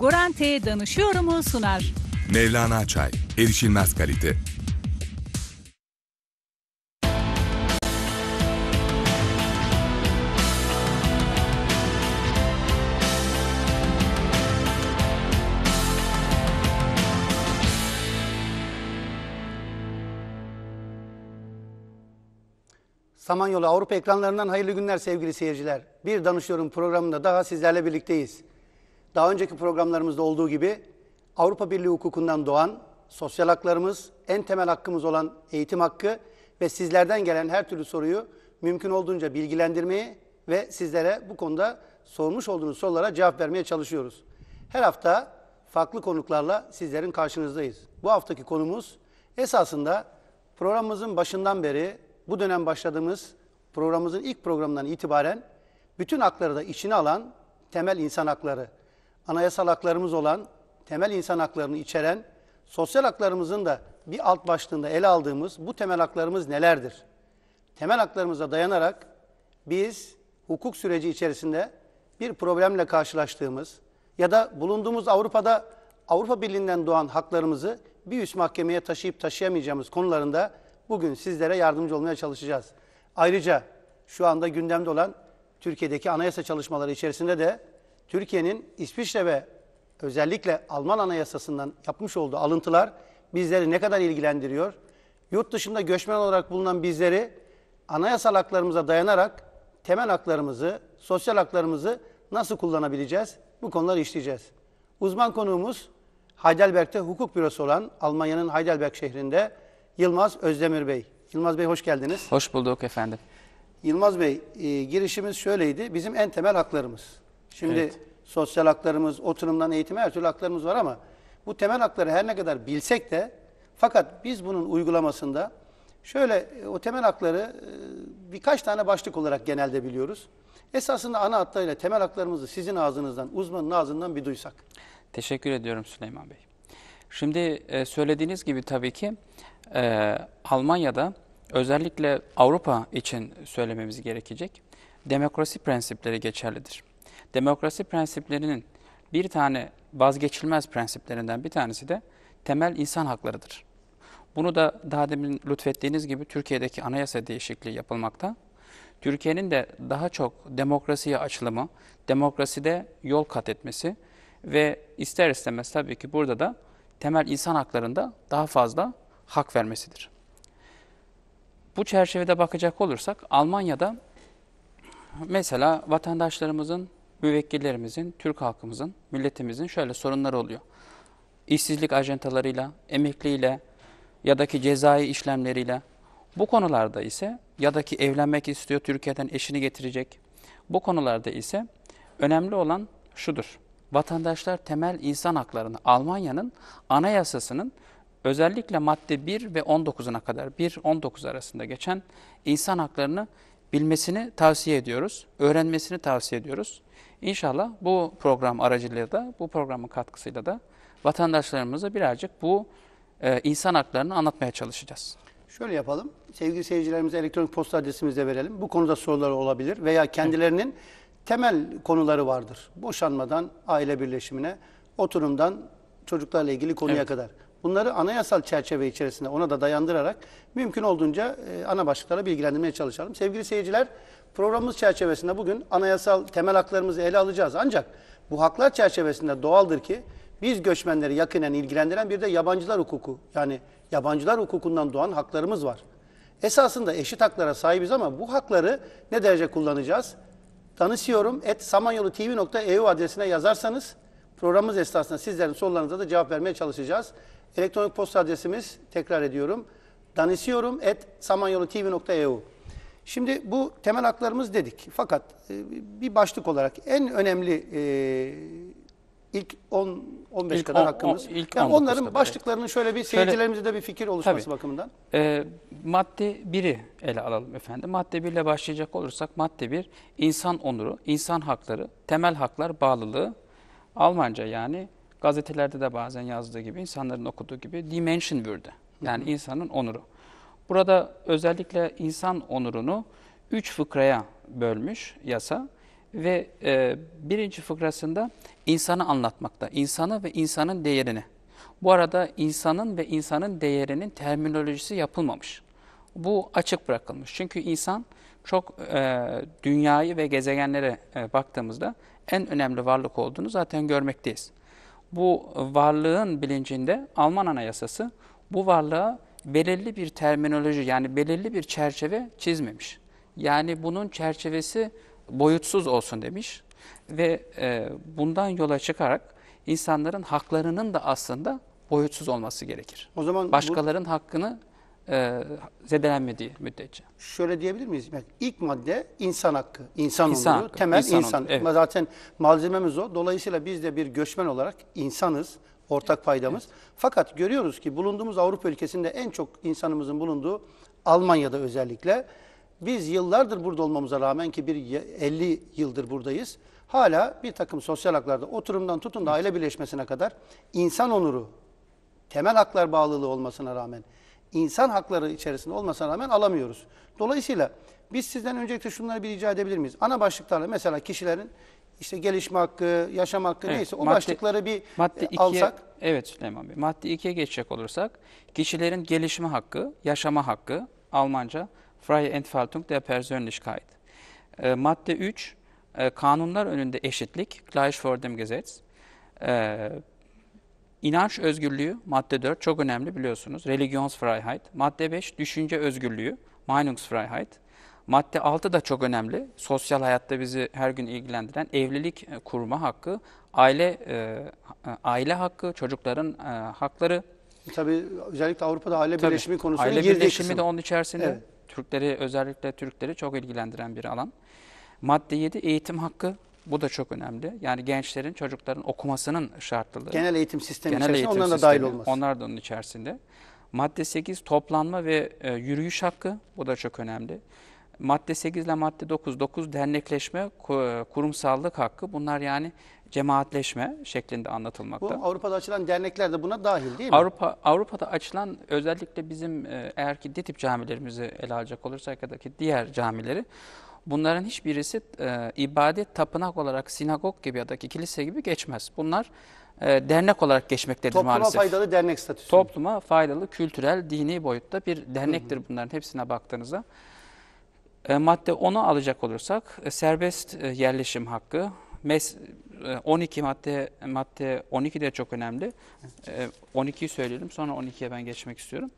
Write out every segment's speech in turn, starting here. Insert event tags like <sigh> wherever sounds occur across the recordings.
Gorante danışıyorumu sunar. Mevlana Çay, erişilmez kalite. Samanyolu Avrupa ekranlarından hayırlı günler sevgili seyirciler. Bir Danışıyorum programında daha sizlerle birlikteyiz daha önceki programlarımızda olduğu gibi Avrupa Birliği hukukundan doğan sosyal haklarımız, en temel hakkımız olan eğitim hakkı ve sizlerden gelen her türlü soruyu mümkün olduğunca bilgilendirmeyi ve sizlere bu konuda sormuş olduğunuz sorulara cevap vermeye çalışıyoruz. Her hafta farklı konuklarla sizlerin karşınızdayız. Bu haftaki konumuz esasında programımızın başından beri bu dönem başladığımız programımızın ilk programından itibaren bütün hakları da içine alan temel insan hakları anayasal haklarımız olan temel insan haklarını içeren sosyal haklarımızın da bir alt başlığında ele aldığımız bu temel haklarımız nelerdir? Temel haklarımıza dayanarak biz hukuk süreci içerisinde bir problemle karşılaştığımız ya da bulunduğumuz Avrupa'da Avrupa Birliği'nden doğan haklarımızı bir üst mahkemeye taşıyıp taşıyamayacağımız konularında bugün sizlere yardımcı olmaya çalışacağız. Ayrıca şu anda gündemde olan Türkiye'deki anayasa çalışmaları içerisinde de Türkiye'nin İsviçre ve özellikle Alman anayasasından yapmış olduğu alıntılar bizleri ne kadar ilgilendiriyor? Yurt dışında göçmen olarak bulunan bizleri anayasal haklarımıza dayanarak temel haklarımızı, sosyal haklarımızı nasıl kullanabileceğiz? Bu konuları işleyeceğiz. Uzman konuğumuz Heidelberg'te hukuk bürosu olan Almanya'nın Heidelberg şehrinde Yılmaz Özdemir Bey. Yılmaz Bey hoş geldiniz. Hoş bulduk efendim. Yılmaz Bey, e, girişimiz şöyleydi. Bizim en temel haklarımız. Şimdi evet. sosyal haklarımız, oturumdan eğitime her türlü haklarımız var ama bu temel hakları her ne kadar bilsek de fakat biz bunun uygulamasında şöyle e, o temel hakları e, birkaç tane başlık olarak genelde biliyoruz. Esasında ana hatlarıyla temel haklarımızı sizin ağzınızdan, uzmanın ağzından bir duysak. Teşekkür ediyorum Süleyman Bey. Şimdi e, söylediğiniz gibi tabii ki Almanya'da özellikle Avrupa için söylememiz gerekecek demokrasi prensipleri geçerlidir. Demokrasi prensiplerinin bir tane vazgeçilmez prensiplerinden bir tanesi de temel insan haklarıdır. Bunu da daha demin lütfettiğiniz gibi Türkiye'deki anayasa değişikliği yapılmakta. Türkiye'nin de daha çok demokrasiye açılımı, demokraside yol kat etmesi ve ister istemez tabii ki burada da temel insan haklarında daha fazla hak vermesidir. Bu çerçevede bakacak olursak Almanya'da mesela vatandaşlarımızın müvekkillerimizin, Türk halkımızın, milletimizin şöyle sorunları oluyor. İşsizlik ajantalarıyla, emekliyle ya da ki cezai işlemleriyle bu konularda ise ya da ki evlenmek istiyor Türkiye'den eşini getirecek. Bu konularda ise önemli olan şudur. Vatandaşlar temel insan haklarını Almanya'nın anayasasının özellikle madde 1 ve 19'una kadar 1-19 arasında geçen insan haklarını bilmesini tavsiye ediyoruz, öğrenmesini tavsiye ediyoruz. İnşallah bu program aracılığıyla da bu programın katkısıyla da vatandaşlarımıza birazcık bu e, insan haklarını anlatmaya çalışacağız. Şöyle yapalım. Sevgili seyircilerimize elektronik posta adresimizi de verelim. Bu konuda soruları olabilir veya kendilerinin temel konuları vardır. Boşanmadan aile birleşimine, oturumdan çocuklarla ilgili konuya evet. kadar. Bunları anayasal çerçeve içerisinde ona da dayandırarak mümkün olduğunca e, ana başlıklara bilgilendirmeye çalışalım. Sevgili seyirciler programımız çerçevesinde bugün anayasal temel haklarımızı ele alacağız. Ancak bu haklar çerçevesinde doğaldır ki biz göçmenleri yakinen ilgilendiren bir de yabancılar hukuku yani yabancılar hukukundan doğan haklarımız var. Esasında eşit haklara sahibiz ama bu hakları ne derece kullanacağız? Danışıyorum et samanyolutv.eu adresine yazarsanız programımız esnasında sizlerin sorularınıza da cevap vermeye çalışacağız. Elektronik posta adresimiz tekrar ediyorum. Danışıyorum et samanyolutv.eu Şimdi bu temel haklarımız dedik. Fakat e, bir başlık olarak en önemli e, ilk 10-15 ilk kadar hakkımız. On, ilk yani onların kadar, başlıklarının evet. şöyle bir seyircilerimize de bir fikir oluşması tabii, bakımından. E, madde 1'i ele alalım efendim. Madde 1 ile başlayacak olursak madde 1 insan onuru, insan hakları, temel haklar bağlılığı. Almanca yani gazetelerde de bazen yazdığı gibi insanların okuduğu gibi Dimension würde. yani Hı -hı. insanın onuru. Burada özellikle insan onurunu üç fıkraya bölmüş yasa ve e, birinci fıkrasında insanı anlatmakta. insanı ve insanın değerini. Bu arada insanın ve insanın değerinin terminolojisi yapılmamış. Bu açık bırakılmış. Çünkü insan çok e, dünyayı ve gezegenlere e, baktığımızda en önemli varlık olduğunu zaten görmekteyiz. Bu varlığın bilincinde Alman Anayasası bu varlığa belirli bir terminoloji yani belirli bir çerçeve çizmemiş. Yani bunun çerçevesi boyutsuz olsun demiş ve e, bundan yola çıkarak insanların haklarının da aslında boyutsuz olması gerekir. O zaman başkalarının bu, hakkını e, zedelenmediği müddetçe. Şöyle diyebilir miyiz? Yani ilk madde insan hakkı, insan, insan oluyor. Hakkı, Temel insan. insan. Oluyor, evet. Zaten malzememiz o. Dolayısıyla biz de bir göçmen olarak insanız ortak paydamız. Fakat görüyoruz ki bulunduğumuz Avrupa ülkesinde en çok insanımızın bulunduğu Almanya'da özellikle biz yıllardır burada olmamıza rağmen ki bir 50 yıldır buradayız. Hala bir takım sosyal haklarda oturumdan tutun da aile birleşmesine kadar insan onuru, temel haklar bağlılığı olmasına rağmen, insan hakları içerisinde olmasına rağmen alamıyoruz. Dolayısıyla biz sizden öncelikle şunları bir rica edebilir miyiz? Ana başlıklarla mesela kişilerin işte gelişme hakkı, yaşam hakkı evet, neyse o madde, başlıkları bir e, madde alsak. Evet Süleyman Bey. Madde 2'ye geçecek olursak kişilerin gelişme hakkı, yaşama hakkı Almanca Freie Entfaltung der Persönlichkeit. E, madde 3 e, kanunlar önünde eşitlik Gleich vor dem E, inanç özgürlüğü madde 4 çok önemli biliyorsunuz. Religionsfreiheit. Madde 5 düşünce özgürlüğü Meinungsfreiheit. Madde 6 da çok önemli. Sosyal hayatta bizi her gün ilgilendiren evlilik e, kurma hakkı, aile e, e, aile hakkı, çocukların hakları. Tabii özellikle Avrupa'da aile Tabii, birleşimi konusunda aile birleşimi kısım. de onun içerisinde. Evet. Türkleri özellikle Türkleri çok ilgilendiren bir alan. Madde 7 eğitim hakkı. Bu da çok önemli. Yani gençlerin, çocukların okumasının şartlılığı. Genel eğitim sistemi Genel eğitim onların sistemi, da dahil olması. Onlar da onun içerisinde. Madde 8 toplanma ve e, yürüyüş hakkı. Bu da çok önemli. Madde 8 ile madde 9, 9 dernekleşme, kurumsallık hakkı bunlar yani cemaatleşme şeklinde anlatılmakta. Bu Avrupa'da açılan dernekler de buna dahil değil mi? Avrupa Avrupa'da açılan özellikle bizim e, eğer ki DİTİP camilerimizi ele alacak olursak ya da ki diğer camileri bunların hiçbirisi e, ibadet tapınak olarak sinagog gibi ya da ki kilise gibi geçmez. Bunlar e, dernek olarak geçmektedir Topluma maalesef. Topluma faydalı dernek statüsü. Topluma faydalı kültürel, dini boyutta bir dernektir Hı -hı. bunların hepsine baktığınızda. E, madde 10'a alacak olursak e, serbest e, yerleşim hakkı, mes 12 madde madde 12 de çok önemli. 12'yi söyleyelim sonra 12'ye ben geçmek istiyorum.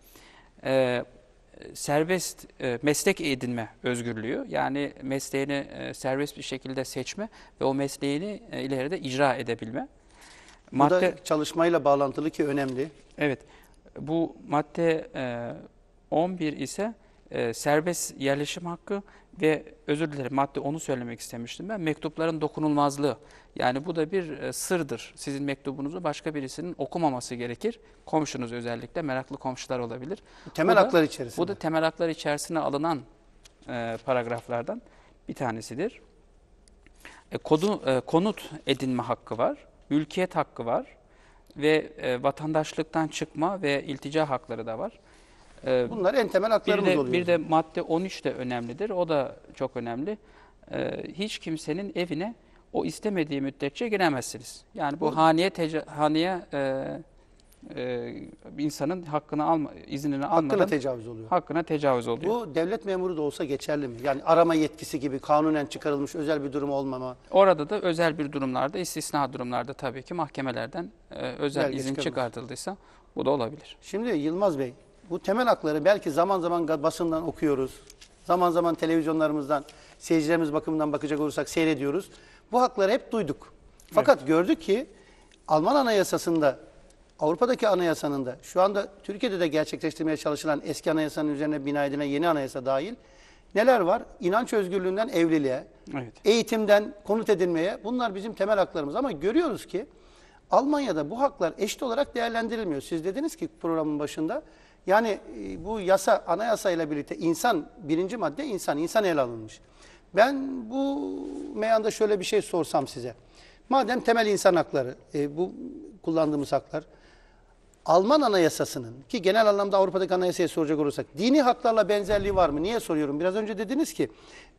serbest meslek edinme özgürlüğü yani mesleğini serbest bir şekilde seçme ve o mesleğini ileride icra edebilme. Madde, bu da çalışmayla bağlantılı ki önemli. Evet bu madde 11 ise e, serbest yerleşim hakkı ve özür dilerim madde onu söylemek istemiştim ben. Mektupların dokunulmazlığı. Yani bu da bir e, sırdır. Sizin mektubunuzu başka birisinin okumaması gerekir. Komşunuz özellikle meraklı komşular olabilir. Temel bu haklar içerisinde. Bu da temel haklar içerisine alınan e, paragraflardan bir tanesidir. E, kodu, e, konut edinme hakkı var. Mülkiyet hakkı var ve e, vatandaşlıktan çıkma ve iltica hakları da var. Ee, Bunlar en temel haklarımız bir de, oluyor. Bir de madde 13 de önemlidir. O da çok önemli. Ee, hiç kimsenin evine o istemediği müddetçe giremezsiniz. Yani bu Doğru. haneye haniye e, e, insanın hakkını alma iznini almadan hakkına tecavüz oluyor. Hakkına tecavüz oluyor. Bu devlet memuru da olsa geçerli mi? Yani arama yetkisi gibi kanunen çıkarılmış özel bir durum olmama. Orada da özel bir durumlarda, istisna durumlarda tabii ki mahkemelerden e, özel Belge izin çıkarmış. çıkartıldıysa bu da olabilir. Şimdi Yılmaz Bey bu temel hakları belki zaman zaman basından okuyoruz. Zaman zaman televizyonlarımızdan, seyircilerimiz bakımından bakacak olursak seyrediyoruz. Bu hakları hep duyduk. Fakat evet. gördük ki Alman anayasasında, Avrupa'daki anayasanın da, şu anda Türkiye'de de gerçekleştirmeye çalışılan eski anayasanın üzerine bina edilen yeni anayasa dahil neler var? İnanç özgürlüğünden evliliğe, evet. eğitimden konut edinmeye bunlar bizim temel haklarımız. Ama görüyoruz ki Almanya'da bu haklar eşit olarak değerlendirilmiyor. Siz dediniz ki programın başında yani e, bu yasa, anayasayla birlikte insan, birinci madde insan, insan ele alınmış. Ben bu meyanda şöyle bir şey sorsam size. Madem temel insan hakları, e, bu kullandığımız haklar, Alman anayasasının ki genel anlamda Avrupa'daki anayasaya soracak olursak dini haklarla benzerliği var mı? Niye soruyorum? Biraz önce dediniz ki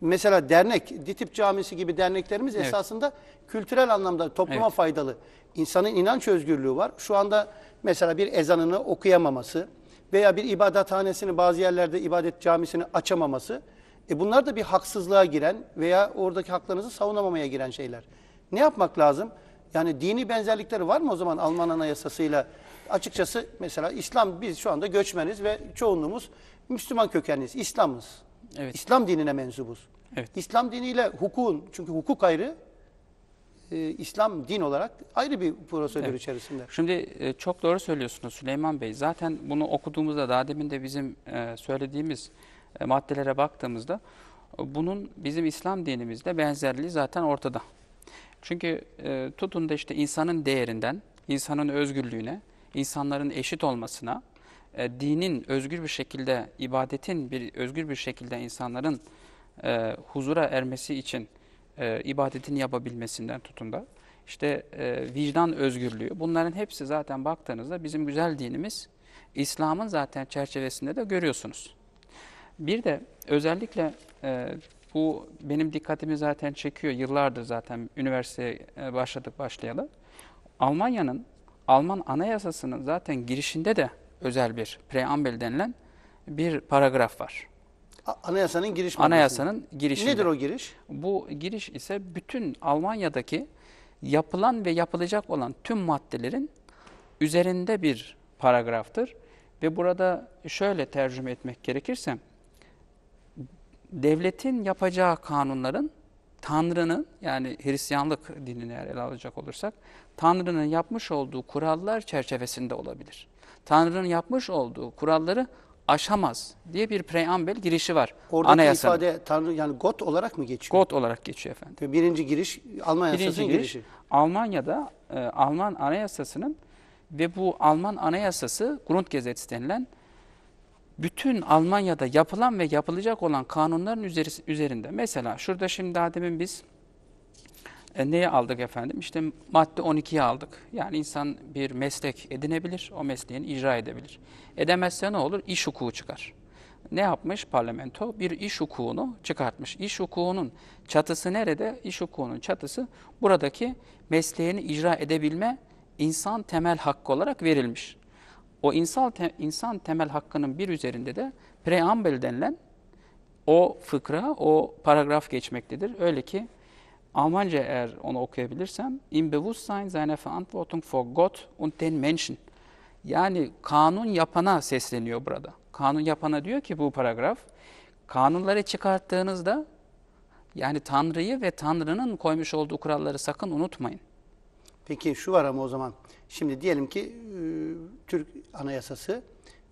mesela dernek, Ditip Camisi gibi derneklerimiz evet. esasında kültürel anlamda topluma evet. faydalı. İnsanın inanç özgürlüğü var. Şu anda mesela bir ezanını okuyamaması, veya bir ibadethanesini bazı yerlerde ibadet camisini açamaması e bunlar da bir haksızlığa giren veya oradaki haklarınızı savunamamaya giren şeyler. Ne yapmak lazım? Yani dini benzerlikleri var mı o zaman Alman anayasasıyla? Açıkçası mesela İslam biz şu anda göçmeniz ve çoğunluğumuz Müslüman kökenliyiz. İslam'ız. Evet. İslam dinine mensubuz. Evet. İslam diniyle hukukun çünkü hukuk ayrı, e, İslam din olarak ayrı bir prosedür evet. içerisinde. Şimdi e, çok doğru söylüyorsunuz Süleyman Bey. Zaten bunu okuduğumuzda daha demin de bizim e, söylediğimiz e, maddelere baktığımızda e, bunun bizim İslam dinimizde benzerliği zaten ortada. Çünkü e, tutun da işte insanın değerinden, insanın özgürlüğüne, insanların eşit olmasına, e, dinin özgür bir şekilde, ibadetin bir özgür bir şekilde insanların e, huzura ermesi için e, ibadetini yapabilmesinden tutun da işte e, vicdan özgürlüğü bunların hepsi zaten baktığınızda bizim güzel dinimiz İslam'ın zaten çerçevesinde de görüyorsunuz. Bir de özellikle e, bu benim dikkatimi zaten çekiyor yıllardır zaten üniversiteye e, başladık başlayalım. Almanya'nın Alman anayasasının zaten girişinde de özel bir preambel denilen bir paragraf var. Anayasanın giriş maddesi. Anayasanın girişi. Nedir o giriş? Bu giriş ise bütün Almanya'daki yapılan ve yapılacak olan tüm maddelerin üzerinde bir paragraftır. Ve burada şöyle tercüme etmek gerekirse, devletin yapacağı kanunların Tanrı'nın yani Hristiyanlık dinini eğer ele alacak olursak Tanrı'nın yapmış olduğu kurallar çerçevesinde olabilir. Tanrı'nın yapmış olduğu kuralları aşamaz diye bir preambel girişi var. Oradaki Anayasa. ifade Tanrı yani Got olarak mı geçiyor? Got olarak geçiyor efendim. Birinci giriş Almanya Birinci giriş, girişi. Almanya'da e, Alman Anayasası'nın ve bu Alman Anayasası Grundgesetz denilen bütün Almanya'da yapılan ve yapılacak olan kanunların üzeri üzerinde. Mesela şurada şimdi daha demin biz e, neyi aldık efendim? İşte madde 12'yi aldık. Yani insan bir meslek edinebilir, o mesleğini icra edebilir. Edemezse ne olur? İş hukuku çıkar. Ne yapmış parlamento? Bir iş hukukunu çıkartmış. İş hukukunun çatısı nerede? İş hukukunun çatısı buradaki mesleğini icra edebilme insan temel hakkı olarak verilmiş. O insan, te, insan temel hakkının bir üzerinde de preambül denilen o fıkra, o paragraf geçmektedir. Öyle ki Almanca eğer onu okuyabilirsem in Bewusstsein seiner Verantwortung vor Gott und den Menschen. Yani kanun yapana sesleniyor burada. Kanun yapana diyor ki bu paragraf kanunları çıkarttığınızda yani Tanrı'yı ve Tanrı'nın koymuş olduğu kuralları sakın unutmayın. Peki şu var ama o zaman. Şimdi diyelim ki e, Türk Anayasası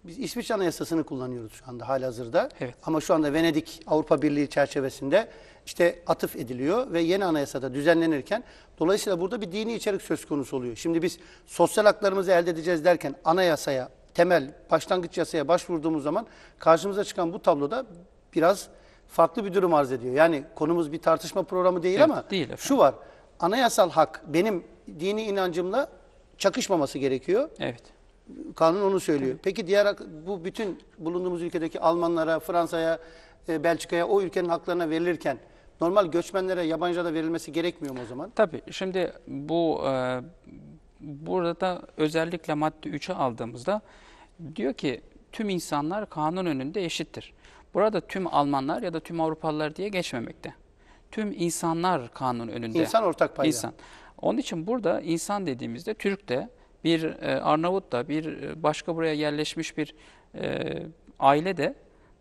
biz İsviçre Anayasası'nı kullanıyoruz şu anda hazırda. Evet. Ama şu anda Venedik Avrupa Birliği çerçevesinde işte atıf ediliyor ve yeni anayasada düzenlenirken dolayısıyla burada bir dini içerik söz konusu oluyor. Şimdi biz sosyal haklarımızı elde edeceğiz derken anayasaya, temel başlangıç yasaya başvurduğumuz zaman karşımıza çıkan bu tabloda biraz farklı bir durum arz ediyor. Yani konumuz bir tartışma programı değil evet, ama değil şu var. Anayasal hak benim dini inancımla çakışmaması gerekiyor. Evet. Kanun onu söylüyor. Peki diğer bu bütün bulunduğumuz ülkedeki Almanlara, Fransa'ya, e, Belçika'ya o ülkenin haklarına verilirken normal göçmenlere, yabancılara da verilmesi gerekmiyor mu o zaman? Tabii. Şimdi bu e, burada özellikle madde 3'ü aldığımızda diyor ki tüm insanlar kanun önünde eşittir. Burada tüm Almanlar ya da tüm Avrupalılar diye geçmemekte. Tüm insanlar kanun önünde. İnsan ortak payda. İnsan. Onun için burada insan dediğimizde Türk de, bir e, Arnavut da bir e, başka buraya yerleşmiş bir e, aile de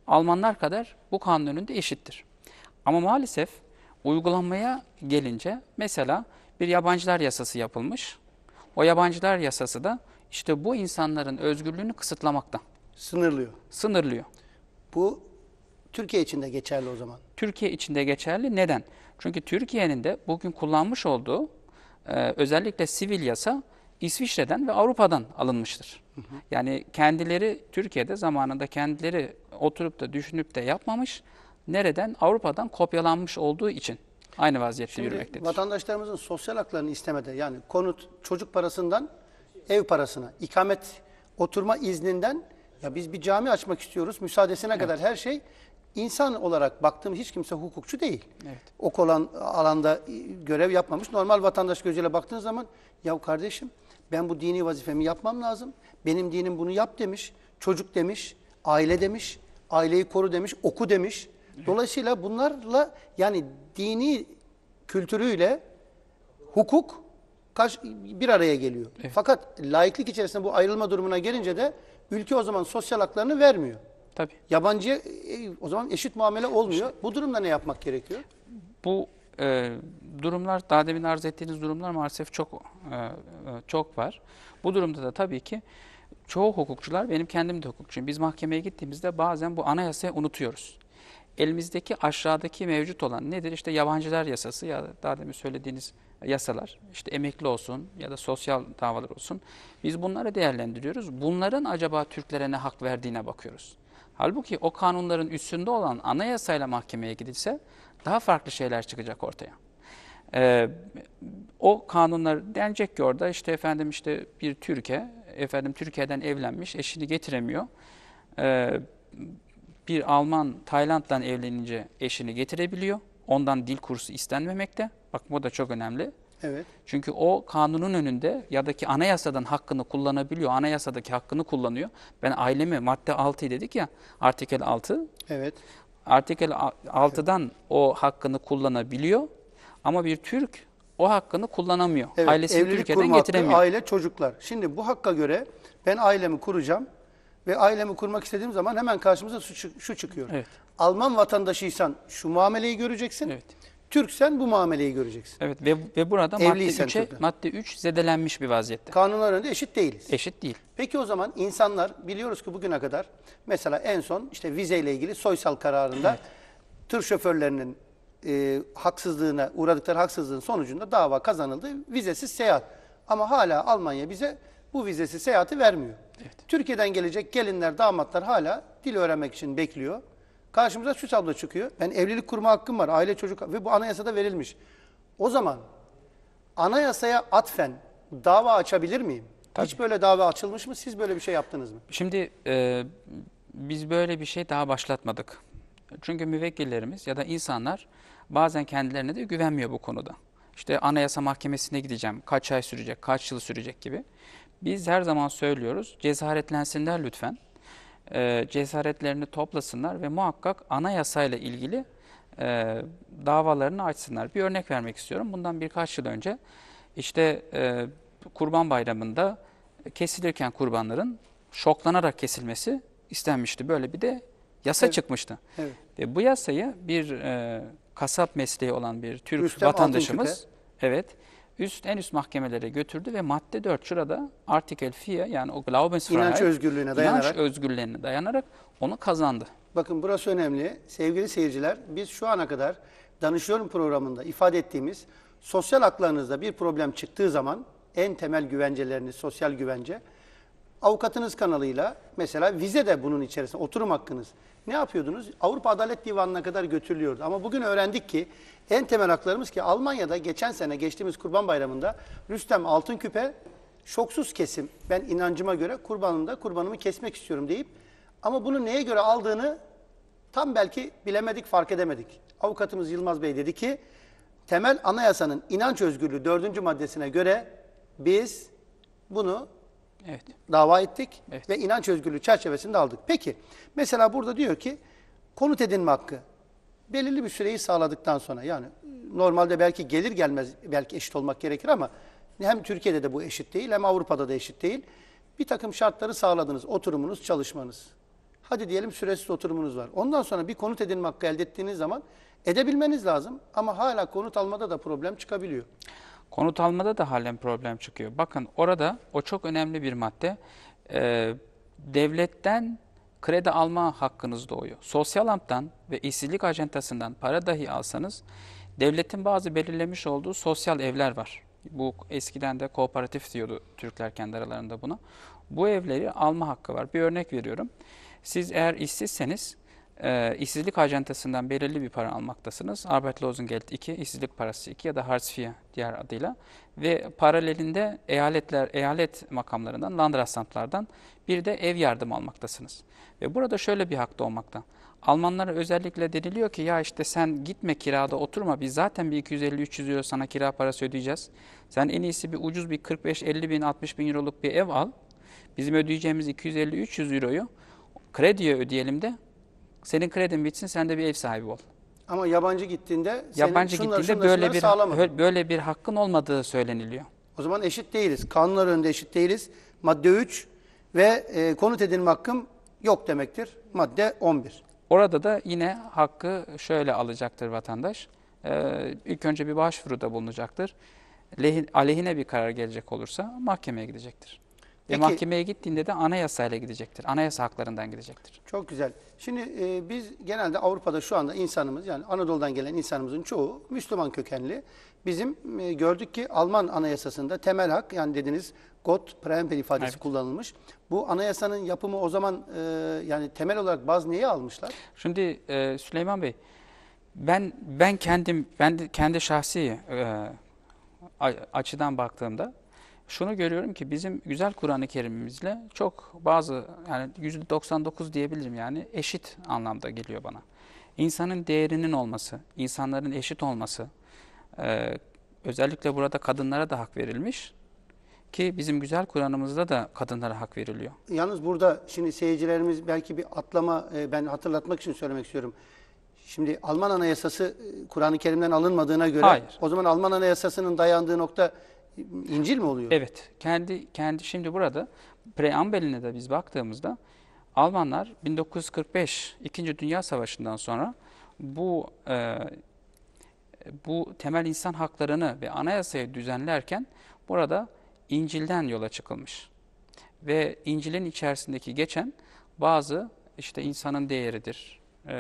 Almanlar kadar bu kanun önünde eşittir. Ama maalesef uygulanmaya gelince mesela bir yabancılar yasası yapılmış. O yabancılar yasası da işte bu insanların özgürlüğünü kısıtlamakta. Sınırlıyor. Sınırlıyor. Bu Türkiye için de geçerli o zaman. Türkiye için de geçerli. Neden? Çünkü Türkiye'nin de bugün kullanmış olduğu özellikle sivil yasa İsviçre'den ve Avrupa'dan alınmıştır. Hı hı. Yani kendileri Türkiye'de zamanında kendileri oturup da düşünüp de yapmamış. Nereden? Avrupa'dan kopyalanmış olduğu için aynı vaziyette Şimdi yürümektedir. Vatandaşlarımızın sosyal haklarını istemede yani konut çocuk parasından ev parasına, ikamet oturma izninden ya biz bir cami açmak istiyoruz. Müsaadesine evet. kadar her şey insan olarak baktığım hiç kimse hukukçu değil. Evet. Ok olan alanda e, görev yapmamış. Normal vatandaş gözüyle baktığın zaman ya kardeşim ben bu dini vazifemi yapmam lazım. Benim dinim bunu yap demiş. Çocuk demiş, aile demiş, aileyi koru demiş, oku demiş. Dolayısıyla bunlarla yani dini kültürüyle hukuk kaç, bir araya geliyor. Evet. Fakat laiklik içerisinde bu ayrılma durumuna gelince de ülke o zaman sosyal haklarını vermiyor. Tabii. Yabancıya e, o zaman eşit muamele olmuyor. İşte, bu durumda ne yapmak gerekiyor? Bu e, durumlar, daha demin arz ettiğiniz durumlar maalesef çok e, e, çok var. Bu durumda da tabii ki çoğu hukukçular, benim kendim de hukukçuyum. Biz mahkemeye gittiğimizde bazen bu anayasayı unutuyoruz. Elimizdeki aşağıdaki mevcut olan nedir? İşte yabancılar yasası ya daha demin söylediğiniz yasalar, işte emekli olsun ya da sosyal davalar olsun. Biz bunları değerlendiriyoruz. Bunların acaba Türklere ne hak verdiğine bakıyoruz. Halbuki o kanunların üstünde olan anayasayla mahkemeye gidilse daha farklı şeyler çıkacak ortaya. Ee, o kanunlar denecek ki orada işte efendim işte bir Türkiye, efendim Türkiye'den evlenmiş, eşini getiremiyor. Ee, bir Alman Tayland'dan evlenince eşini getirebiliyor. Ondan dil kursu istenmemekte. Bak bu da çok önemli. Evet. Çünkü o kanunun önünde ya da ki anayasadan hakkını kullanabiliyor. Anayasadaki hakkını kullanıyor. Ben ailemi madde 6 dedik ya artikel 6. Evet. Artikel 6'dan o hakkını kullanabiliyor ama bir Türk o hakkını kullanamıyor. Evet, Ailesini Türkiye'den getiremiyor. Hakkı, aile, çocuklar. Şimdi bu hakka göre ben ailemi kuracağım ve ailemi kurmak istediğim zaman hemen karşımıza şu, şu çıkıyor. Evet. Alman vatandaşıysan şu muameleyi göreceksin. Evet. Türksen bu muameleyi göreceksin. Evet ve, ve burada Evliysen madde 3'e madde 3 zedelenmiş bir vaziyette. Kanunlar önünde eşit değiliz. Eşit değil. Peki o zaman insanlar biliyoruz ki bugüne kadar mesela en son işte vizeyle ilgili soysal kararında evet. tır şoförlerinin e, haksızlığına uğradıkları haksızlığın sonucunda dava kazanıldı. Vizesiz seyahat. Ama hala Almanya bize bu vizesiz seyahati vermiyor. Evet. Türkiye'den gelecek gelinler, damatlar hala dil öğrenmek için bekliyor. Karşımıza şu tablo çıkıyor. Ben evlilik kurma hakkım var. Aile çocuk ve bu anayasada verilmiş. O zaman anayasaya atfen dava açabilir miyim? Tabii. Hiç böyle dava açılmış mı? Siz böyle bir şey yaptınız mı? Şimdi e, biz böyle bir şey daha başlatmadık. Çünkü müvekkillerimiz ya da insanlar bazen kendilerine de güvenmiyor bu konuda. İşte anayasa mahkemesine gideceğim, kaç ay sürecek, kaç yıl sürecek gibi. Biz her zaman söylüyoruz, cesaretlensinler lütfen e, cesaretlerini toplasınlar ve muhakkak anayasayla ilgili e, davalarını açsınlar. Bir örnek vermek istiyorum. Bundan birkaç yıl önce işte e, Kurban Bayramı'nda kesilirken kurbanların şoklanarak kesilmesi istenmişti. Böyle bir de yasa evet. çıkmıştı. Evet. Ve bu yasayı bir e, kasap mesleği olan bir Türk Rüstem vatandaşımız evet üst en üst mahkemelere götürdü ve madde 4 şurada artikel FIA yani o Glaubensfreiheit inanç özgürlüğüne dayanarak inanç özgürlüğüne dayanarak onu kazandı. Bakın burası önemli. Sevgili seyirciler biz şu ana kadar danışıyorum programında ifade ettiğimiz sosyal haklarınızda bir problem çıktığı zaman en temel güvenceleriniz sosyal güvence avukatınız kanalıyla mesela vize de bunun içerisinde oturum hakkınız ne yapıyordunuz? Avrupa Adalet Divanı'na kadar götürülüyordu. Ama bugün öğrendik ki en temel haklarımız ki Almanya'da geçen sene geçtiğimiz Kurban Bayramı'nda Rüstem Altın Küpe şoksuz kesim ben inancıma göre kurbanımda kurbanımı kesmek istiyorum deyip ama bunu neye göre aldığını tam belki bilemedik fark edemedik. Avukatımız Yılmaz Bey dedi ki temel anayasanın inanç özgürlüğü dördüncü maddesine göre biz bunu Evet. Dava ettik evet. ve inanç özgürlüğü çerçevesinde aldık. Peki mesela burada diyor ki konut edinme hakkı belirli bir süreyi sağladıktan sonra yani normalde belki gelir gelmez belki eşit olmak gerekir ama hem Türkiye'de de bu eşit değil hem Avrupa'da da eşit değil. Bir takım şartları sağladınız. Oturumunuz, çalışmanız. Hadi diyelim süresiz oturumunuz var. Ondan sonra bir konut edinme hakkı elde ettiğiniz zaman edebilmeniz lazım. Ama hala konut almada da problem çıkabiliyor. Konut almada da halen problem çıkıyor. Bakın orada o çok önemli bir madde. Ee, devletten kredi alma hakkınız doğuyor. Sosyal amptan ve işsizlik ajantasından para dahi alsanız devletin bazı belirlemiş olduğu sosyal evler var. Bu eskiden de kooperatif diyordu Türkler kendi aralarında buna. Bu evleri alma hakkı var. Bir örnek veriyorum. Siz eğer işsizseniz e, işsizlik ajantasından belirli bir para almaktasınız. Arbeitslosengeld 2, işsizlik parası 2 ya da Hartzfia diğer adıyla ve paralelinde eyaletler, eyalet makamlarından, landrastantlardan bir de ev yardımı almaktasınız. Ve burada şöyle bir hakta olmakta. Almanlara özellikle deniliyor ki ya işte sen gitme kirada oturma biz zaten bir 250-300 euro sana kira parası ödeyeceğiz. Sen en iyisi bir ucuz bir 45-50 bin 60 bin euroluk bir ev al. Bizim ödeyeceğimiz 250-300 euroyu krediye ödeyelim de senin kredin bitsin sen de bir ev sahibi ol. Ama yabancı gittiğinde yabancı şunları, gittiğinde böyle bir sağlamadın. böyle bir hakkın olmadığı söyleniliyor. O zaman eşit değiliz. Kanunlar önünde eşit değiliz. Madde 3 ve e, konut edinme hakkım yok demektir. Madde 11. Orada da yine hakkı şöyle alacaktır vatandaş. Ee, ilk önce bir başvuruda bulunacaktır. Lehin, aleyhine bir karar gelecek olursa mahkemeye gidecektir. Peki, Ve mahkemeye gittiğinde de anayasayla gidecektir. Anayasa haklarından gidecektir. Çok güzel. Şimdi e, biz genelde Avrupa'da şu anda insanımız yani Anadolu'dan gelen insanımızın çoğu Müslüman kökenli. Bizim e, gördük ki Alman anayasasında temel hak yani dediniz Gott Preempel ifadesi Evet. kullanılmış. Bu anayasanın yapımı o zaman e, yani temel olarak baz neyi almışlar? Şimdi e, Süleyman Bey, ben ben kendim ben de kendi şahsi e, açıdan baktığımda şunu görüyorum ki bizim güzel Kur'an-ı Kerim'imizle çok bazı yani %99 diyebilirim yani eşit anlamda geliyor bana. İnsanın değerinin olması, insanların eşit olması, e, özellikle burada kadınlara da hak verilmiş ki bizim güzel Kur'an'ımızda da kadınlara hak veriliyor. Yalnız burada şimdi seyircilerimiz belki bir atlama e, ben hatırlatmak için söylemek istiyorum. Şimdi Alman Anayasası e, Kur'an-ı Kerim'den alınmadığına göre Hayır. o zaman Alman Anayasası'nın dayandığı nokta İncil mi oluyor? Evet. Kendi kendi şimdi burada preambeline de biz baktığımızda Almanlar 1945 İkinci Dünya Savaşı'ndan sonra bu e, bu temel insan haklarını ve anayasayı düzenlerken burada İncil'den yola çıkılmış. Ve İncil'in içerisindeki geçen bazı işte insanın değeridir e,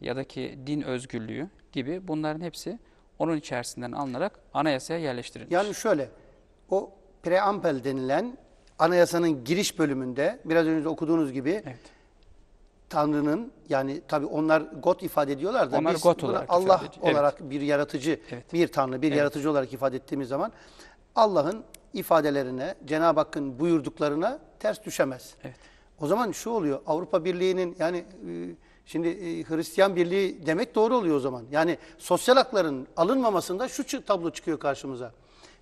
ya da ki din özgürlüğü gibi bunların hepsi onun içerisinden alınarak anayasaya yerleştirilmiş. Yani şöyle, o preambel denilen anayasanın giriş bölümünde biraz önce okuduğunuz gibi evet. Tanrı'nın yani tabi onlar God ifade ediyorlar da onlar biz God olarak Allah olarak evet. bir yaratıcı, evet. bir Tanrı, bir evet. yaratıcı olarak ifade ettiğimiz zaman Allah'ın ifadelerine, Cenab-ı Hakk'ın buyurduklarına ters düşemez. Evet. O zaman şu oluyor, Avrupa Birliği'nin yani... E, Şimdi e, Hristiyan birliği demek doğru oluyor o zaman. Yani sosyal hakların alınmamasında şu tablo çıkıyor karşımıza.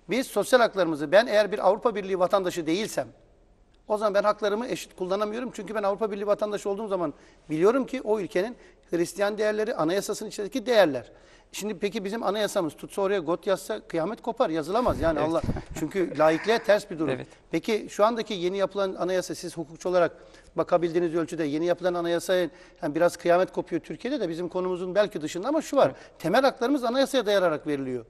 Biz sosyal haklarımızı ben eğer bir Avrupa Birliği vatandaşı değilsem o zaman ben haklarımı eşit kullanamıyorum. Çünkü ben Avrupa Birliği vatandaşı olduğum zaman biliyorum ki o ülkenin Hristiyan değerleri anayasasının içindeki değerler. Şimdi peki bizim anayasamız tutsa oraya got yazsa kıyamet kopar yazılamaz yani evet. Allah. Çünkü laikliğe ters bir durum. <laughs> Evet. Peki şu andaki yeni yapılan anayasa siz hukukçu olarak bakabildiğiniz ölçüde yeni yapılan anayasaya yani biraz kıyamet kopuyor Türkiye'de de bizim konumuzun belki dışında ama şu var. Temel haklarımız anayasaya dayanarak veriliyor.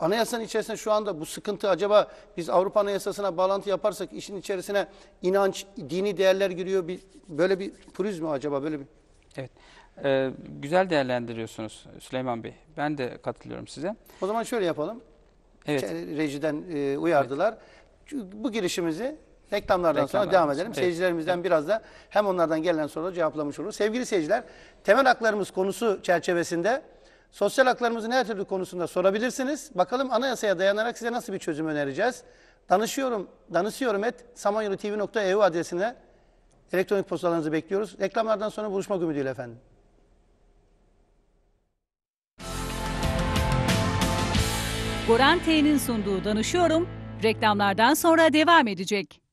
Anayasanın içerisinde şu anda bu sıkıntı acaba biz Avrupa Anayasası'na bağlantı yaparsak işin içerisine inanç, dini değerler giriyor. Bir, böyle bir pürüz mü acaba böyle bir? Evet. Ee, güzel değerlendiriyorsunuz Süleyman Bey. Ben de katılıyorum size. O zaman şöyle yapalım. Evet. Rejiden e, uyardılar. Evet. Bu girişimizi Reklamlardan Reklamlar sonra devam edelim. Peki. Seyircilerimizden Peki. biraz da hem onlardan gelen soruları cevaplamış oluruz. Sevgili seyirciler, temel haklarımız konusu çerçevesinde sosyal haklarımızın her türlü konusunda sorabilirsiniz. Bakalım anayasaya dayanarak size nasıl bir çözüm önereceğiz? Danışıyorum, danışıyorum et samanyolu.tv.eu adresine elektronik postalarınızı bekliyoruz. Reklamlardan sonra buluşmak ümidiyle efendim. Goran T'nin sunduğu Danışıyorum reklamlardan sonra devam edecek.